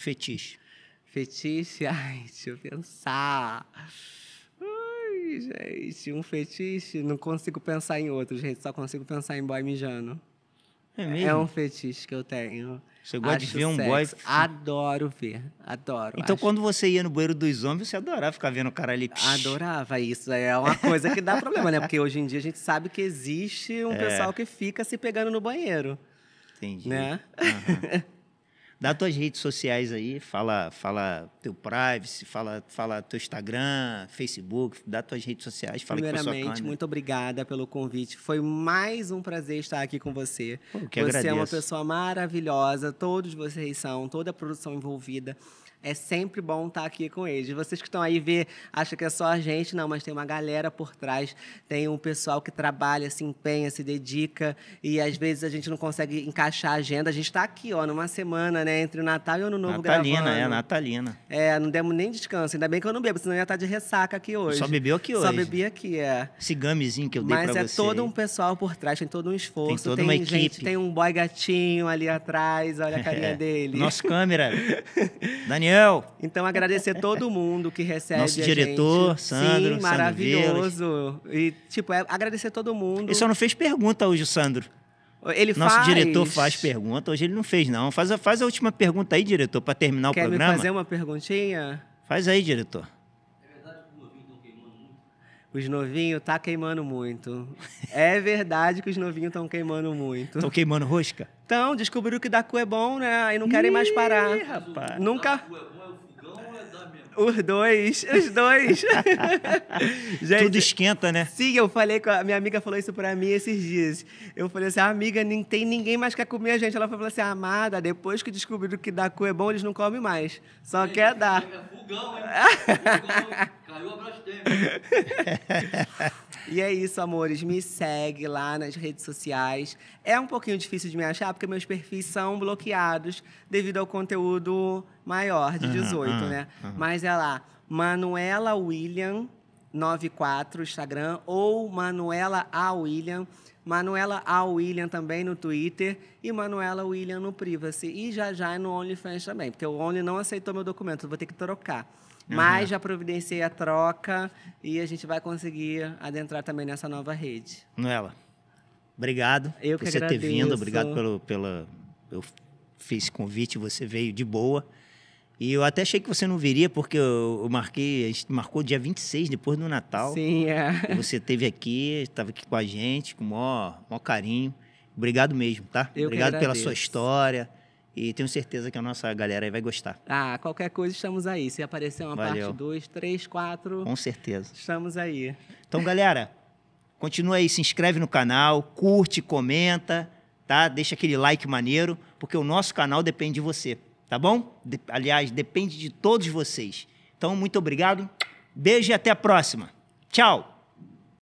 Fetiche. Fetiche, ai, deixa eu pensar. Ai, gente, um fetiche, não consigo pensar em outro, gente, só consigo pensar em boy mijando. É, é mesmo? É um fetiche que eu tenho. Você gosta Acho de ver um sexo. boy? Adoro ver, adoro. Então, acho. quando você ia no banheiro dos homens, você adorava ficar vendo o cara ali. Psh. Adorava isso. É uma coisa que dá problema, né? Porque hoje em dia a gente sabe que existe um é. pessoal que fica se pegando no banheiro. Entendi. Né? Uhum. Dá tuas redes sociais aí, fala, fala teu privacy, fala, fala teu Instagram, Facebook, dá tuas redes sociais, fala Primeiramente, muito obrigada pelo convite. Foi mais um prazer estar aqui com você. Pô, que você agradeço. é uma pessoa maravilhosa, todos vocês são, toda a produção envolvida. É sempre bom estar tá aqui com eles. Vocês que estão aí ver, acham que é só a gente, não, mas tem uma galera por trás, tem um pessoal que trabalha, se empenha, se dedica e às vezes a gente não consegue encaixar a agenda. A gente está aqui, ó, numa semana, né, entre o Natal e o Ano Novo natalina, é, gravando. é, natalina. É, não demos nem descanso. Ainda bem que eu não bebo, senão eu ia estar tá de ressaca aqui hoje. Só bebeu aqui hoje. Só bebi aqui, é. Esse gamezinho que eu dei para é você. Mas é todo um pessoal por trás, tem todo um esforço. Tem toda tem uma gente, equipe. Tem um boy gatinho ali atrás, olha a carinha é, dele. Nossa câmera. Daniel Daniel. Então, agradecer todo mundo que recebe. Nosso diretor, gente. Sandro. Sim, maravilhoso. E, tipo, é, agradecer todo mundo. Ele só não fez pergunta hoje, o Sandro. Ele Nosso faz... diretor faz pergunta. Hoje ele não fez, não. Faz a, faz a última pergunta aí, diretor, para terminar Quer o programa. Quer fazer uma perguntinha? Faz aí, diretor. Os novinhos tá queimando muito. É verdade que os novinhos estão queimando muito. Estão queimando rosca? Então, descobriram que da cu é bom, né? E não querem Ih, mais parar. rapaz. Nunca. É é é os dois, os dois. Gente, Tudo esquenta, né? Sim, eu falei com a minha amiga falou isso pra mim esses dias. Eu falei assim: ah, "Amiga, nem tem ninguém mais que quer comer a gente". Ela falou assim: "Amada, depois que descobriram que da cu é bom, eles não comem mais. Só quer dar". Fogão, hein? fogão. Caiu a Brastemp. e é isso, amores. Me segue lá nas redes sociais. É um pouquinho difícil de me achar, porque meus perfis são bloqueados devido ao conteúdo maior de 18, uhum, uhum, né? Uhum. Mas é lá, Manuela William 94 Instagram ou Manuela A William, Manuela A William também no Twitter e Manuela William no Privacy e já já no OnlyFans também, porque o Only não aceitou meu documento, vou ter que trocar. Uhum. Mas já providenciei a troca e a gente vai conseguir adentrar também nessa nova rede. Manuela, obrigado Eu por você agradeço. ter vindo, obrigado pelo, pelo eu fiz convite, você veio de boa. E eu até achei que você não viria, porque eu, marquei, a gente marcou dia 26, depois do Natal. Sim, é. você teve aqui, estava aqui com a gente, com o maior, maior carinho. Obrigado mesmo, tá? Eu Obrigado pela sua história. E tenho certeza que a nossa galera aí vai gostar. Ah, qualquer coisa estamos aí. Se aparecer uma Valeu. parte 2, 3, 4. Com certeza. Estamos aí. Então, galera, continua aí, se inscreve no canal, curte, comenta, tá? Deixa aquele like maneiro, porque o nosso canal depende de você. Tá bom? De, aliás, depende de todos vocês. Então, muito obrigado. Beijo e até a próxima. Tchau!